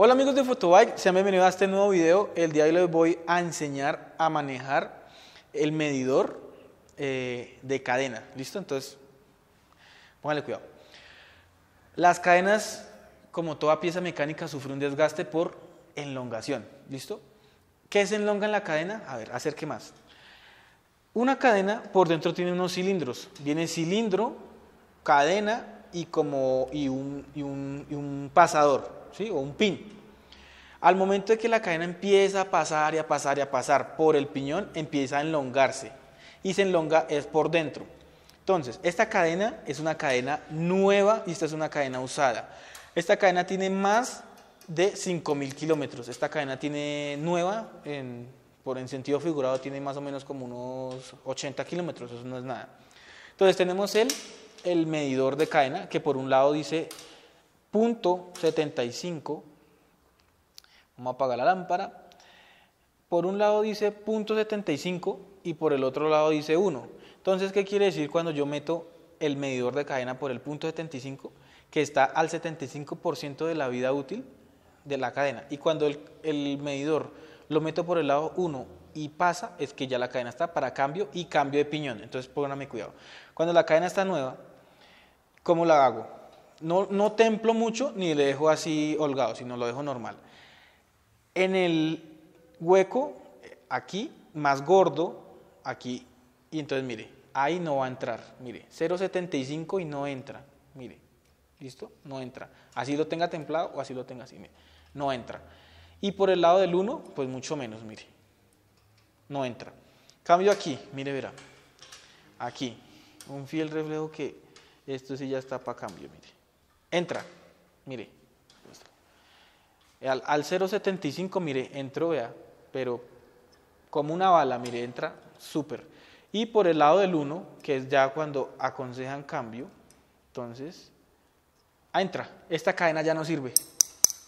Hola amigos de Fotobike, sean bienvenidos a este nuevo video. El día de hoy les voy a enseñar a manejar el medidor eh, de cadena. ¿Listo? Entonces, póngale cuidado. Las cadenas, como toda pieza mecánica, sufren un desgaste por enlongación. ¿Listo? ¿Qué se enlonga en la cadena? A ver, acerque más. Una cadena por dentro tiene unos cilindros. Viene cilindro, cadena y como un, y un, y un pasador o un pin. Al momento de que la cadena empieza a pasar y a pasar y a pasar por el piñón, empieza a enlongarse y se enlonga es por dentro. Entonces, esta cadena es una cadena nueva y esta es una cadena usada. Esta cadena tiene más de 5.000 kilómetros. Esta cadena tiene nueva, por en sentido figurado, tiene más o menos como unos 80 kilómetros, eso no es nada. Entonces tenemos el, el medidor de cadena que por un lado dice punto 75. Vamos a apagar la lámpara. Por un lado dice punto 75 y por el otro lado dice 1. Entonces, ¿qué quiere decir cuando yo meto el medidor de cadena por el punto 75? Que está al 75% de la vida útil de la cadena. Y cuando el, medidor lo meto por el lado 1 y pasa, es que ya la cadena está para cambio y cambio de piñón. Entonces, pónganme cuidado. Cuando la cadena está nueva, ¿cómo la hago? No, templo mucho ni le dejo así holgado, sino lo dejo normal. En el hueco, aquí, más gordo, aquí. Y entonces, mire, ahí no va a entrar. Mire, 0.75 y no entra. Mire, ¿listo? No entra. Así lo tenga templado o así lo tenga así, mire. No entra. Y por el lado del 1, pues mucho menos, mire. No entra. Cambio aquí, mire, verá. Aquí, un fiel reflejo que esto sí ya está para cambio, mire. Entra, mire. Al, al 0.75, mire, entró, vea, pero como una bala, mire, entra súper. Y por el lado del 1, que es ya cuando aconsejan cambio, entonces, entra, esta cadena ya no sirve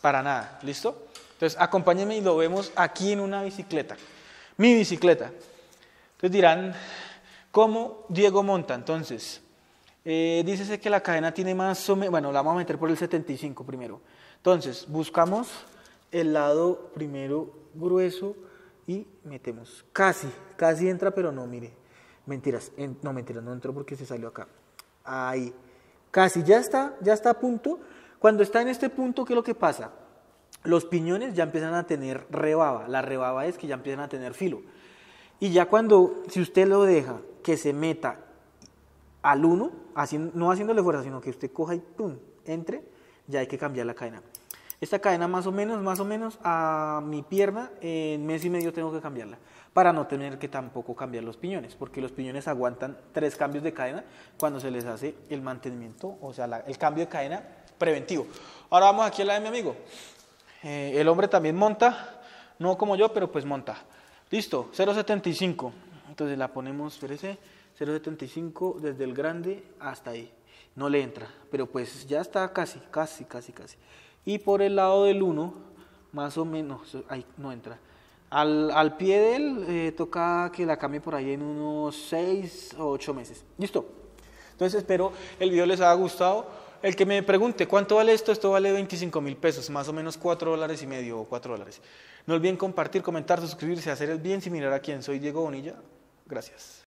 para nada, ¿listo? Entonces, acompáñenme y lo vemos aquí en una bicicleta, mi bicicleta. Entonces dirán, ¿cómo Diego monta? Entonces, eh, dícese que la cadena tiene más bueno, la vamos a meter por el 75 primero. Entonces, buscamos el lado primero grueso y metemos casi, casi entra, pero no, mire, mentiras, no, mentiras, no entró porque se salió acá. Ahí, casi, ya está, ya está a punto. Cuando está en este punto, ¿qué es lo que pasa? Los piñones ya empiezan a tener rebaba, la rebaba es que ya empiezan a tener filo. Y ya cuando, si usted lo deja que se meta al 1, no haciéndole fuerza, sino que usted coja y pum, entre, ya hay que cambiar la cadena. Esta cadena más o menos, más o menos a mi pierna, en mes y medio tengo que cambiarla para no tener que tampoco cambiar los piñones, porque los piñones aguantan tres cambios de cadena cuando se les hace el mantenimiento, o sea, el cambio de cadena preventivo. Ahora vamos aquí a la de mi amigo. Eh, el hombre también monta, no como yo, pero pues monta. Listo, 0.75. Entonces la ponemos, espérese. 0.75 desde el grande hasta ahí. No le entra, pero pues ya está casi, casi, casi, casi. Y por el lado del 1, más o menos, ahí no entra. Al, al pie de él eh, toca que la cambie por ahí en unos 6 o 8 meses. Listo. Entonces espero el video les haya gustado. El que me pregunte cuánto vale esto, esto vale 25 mil pesos, más o menos 4 dólares y medio o 4 dólares. No olviden compartir, comentar, suscribirse, hacer el bien similar mirar a quién. Soy Diego Bonilla. Gracias.